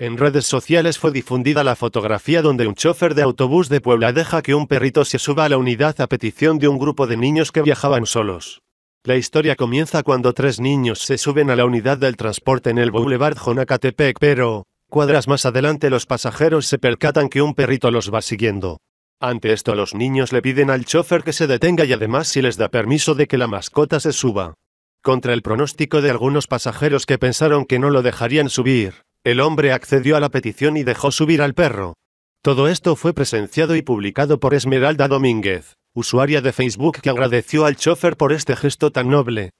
En redes sociales fue difundida la fotografía donde un chofer de autobús de Puebla deja que un perrito se suba a la unidad a petición de un grupo de niños que viajaban solos. La historia comienza cuando tres niños se suben a la unidad del transporte en el Boulevard Jonacatepec, pero, cuadras más adelante los pasajeros se percatan que un perrito los va siguiendo. Ante esto los niños le piden al chofer que se detenga y además si les da permiso de que la mascota se suba. Contra el pronóstico de algunos pasajeros que pensaron que no lo dejarían subir, el hombre accedió a la petición y dejó subir al perro. Todo esto fue presenciado y publicado por Esmeralda Domínguez, usuaria de Facebook que agradeció al chofer por este gesto tan noble.